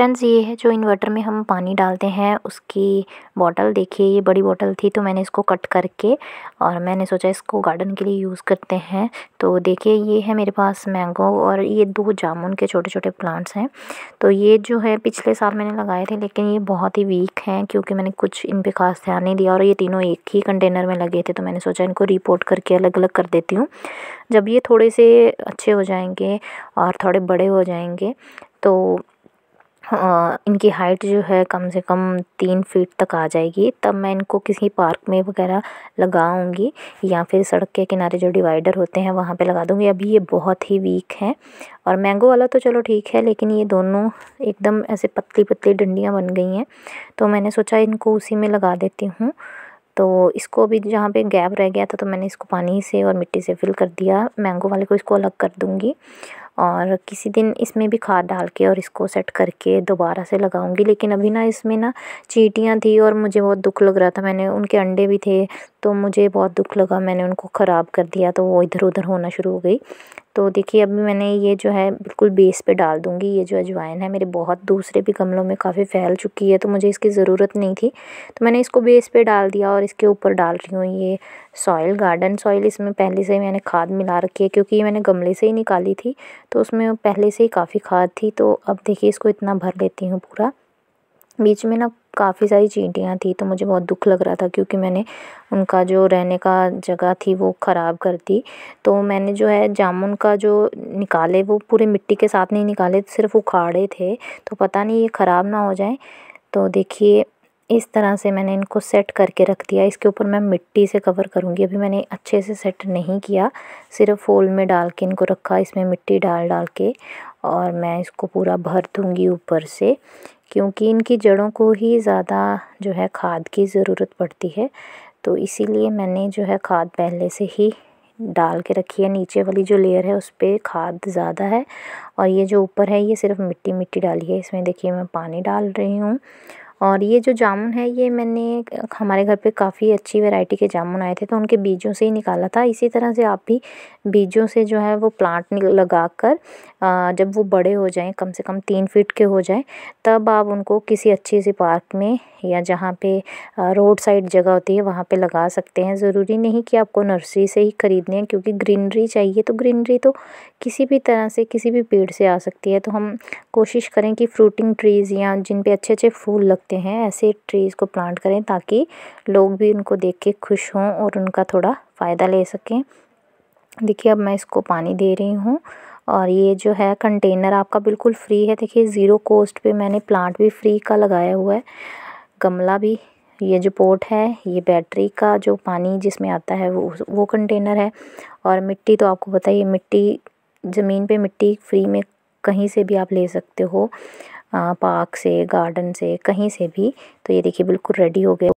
friends ये है जो इन्वर्टर में हम पानी डालते हैं उसकी बॉटल देखिए ये बड़ी बॉटल थी तो मैंने इसको कट करके और मैंने सोचा इसको गार्डन के लिए यूज़ करते हैं तो देखिए ये है मेरे पास मैंगो और ये दो जामुन के छोटे छोटे प्लांट्स हैं तो ये जो है पिछले साल मैंने लगाए थे लेकिन ये बहुत ही वीक हैं क्योंकि मैंने कुछ इन पर खास ध्यान नहीं दिया और ये तीनों एक ही कंटेनर में लगे थे तो मैंने सोचा इनको रिपोर्ट करके अलग अलग कर देती हूँ जब ये थोड़े से अच्छे हो जाएंगे और थोड़े बड़े हो जाएंगे तो हाँ, इनकी हाइट जो है कम से कम तीन फीट तक आ जाएगी तब मैं इनको किसी पार्क में वगैरह लगाऊँगी या फिर सड़क के किनारे जो डिवाइडर होते हैं वहाँ पे लगा दूँगी अभी ये बहुत ही वीक हैं और मैंगो वाला तो चलो ठीक है लेकिन ये दोनों एकदम ऐसे पतली पतली डंडियाँ बन गई हैं तो मैंने सोचा इनको उसी में लगा देती हूँ तो इसको अभी जहाँ पे गैप रह गया था तो मैंने इसको पानी से और मिट्टी से फिल कर दिया मैंगो वाले को इसको अलग कर दूँगी और किसी दिन इसमें भी खाद डाल के और इसको सेट करके दोबारा से लगाऊँगी लेकिन अभी ना इसमें ना चीटियाँ थी और मुझे बहुत दुख लग रहा था मैंने उनके अंडे भी थे तो मुझे बहुत दुख लगा मैंने उनको ख़राब कर दिया तो वो इधर उधर होना शुरू हो गई तो देखिए अभी मैंने ये जो है बिल्कुल बेस पे डाल दूँगी ये जो अजवाइन है मेरे बहुत दूसरे भी गमलों में काफ़ी फैल चुकी है तो मुझे इसकी ज़रूरत नहीं थी तो मैंने इसको बेस पे डाल दिया और इसके ऊपर डाल रही हूँ ये सॉइल गार्डन सॉइल इसमें पहले से मैंने खाद मिला रखी है क्योंकि ये मैंने गमले से ही निकाली थी तो उसमें पहले से ही काफ़ी खाद थी तो अब देखिए इसको इतना भर लेती हूँ पूरा बीच में ना काफ़ी सारी चींटियाँ थी तो मुझे बहुत दुख लग रहा था क्योंकि मैंने उनका जो रहने का जगह थी वो ख़राब कर दी तो मैंने जो है जामुन का जो निकाले वो पूरे मिट्टी के साथ नहीं निकाले सिर्फ उखाड़े थे तो पता नहीं ये ख़राब ना हो जाए तो देखिए इस तरह से मैंने इनको सेट करके रख दिया इसके ऊपर मैं मिट्टी से कवर करूँगी अभी मैंने अच्छे से सेट नहीं किया सिर्फ फोल में डाल के इनको रखा इसमें मिट्टी डाल डाल के और मैं इसको पूरा भर दूँगी ऊपर से क्योंकि इनकी जड़ों को ही ज़्यादा जो है खाद की ज़रूरत पड़ती है तो इसीलिए मैंने जो है खाद पहले से ही डाल के रखी है नीचे वाली जो लेयर है उस पर खाद ज़्यादा है और ये जो ऊपर है ये सिर्फ मिट्टी मिट्टी डाली है इसमें देखिए मैं पानी डाल रही हूँ और ये जो जामुन है ये मैंने हमारे घर पे काफ़ी अच्छी वैरायटी के जामुन आए थे तो उनके बीजों से ही निकाला था इसी तरह से आप भी बीजों से जो है वो प्लांट लगा कर जब वो बड़े हो जाएँ कम से कम तीन फ़ीट के हो जाएँ तब आप उनको किसी अच्छे से पार्क में या जहाँ पे रोड साइड जगह होती है वहाँ पे लगा सकते हैं ज़रूरी नहीं कि आपको नर्सरी से ही खरीदने हैं क्योंकि ग्रीनरी चाहिए तो ग्रीनरी तो किसी भी तरह से किसी भी पेड़ से आ सकती है तो हम कोशिश करें कि फ्रूटिंग ट्रीज़ या जिन पे अच्छे अच्छे फूल लगते हैं ऐसे ट्रीज़ को प्लांट करें ताकि लोग भी उनको देख के खुश हों और उनका थोड़ा फ़ायदा ले सकें देखिए अब मैं इसको पानी दे रही हूँ और ये जो है कंटेनर आपका बिल्कुल फ्री है देखिए ज़ीरो कॉस्ट पे मैंने प्लांट भी फ्री का लगाया हुआ है गमला भी ये जो पोर्ट है ये बैटरी का जो पानी जिसमें आता है वो वो कंटेनर है और मिट्टी तो आपको पता ही मिट्टी ज़मीन पे मिट्टी फ्री में कहीं से भी आप ले सकते हो पार्क से गार्डन से कहीं से भी तो ये देखिए बिल्कुल रेडी हो गया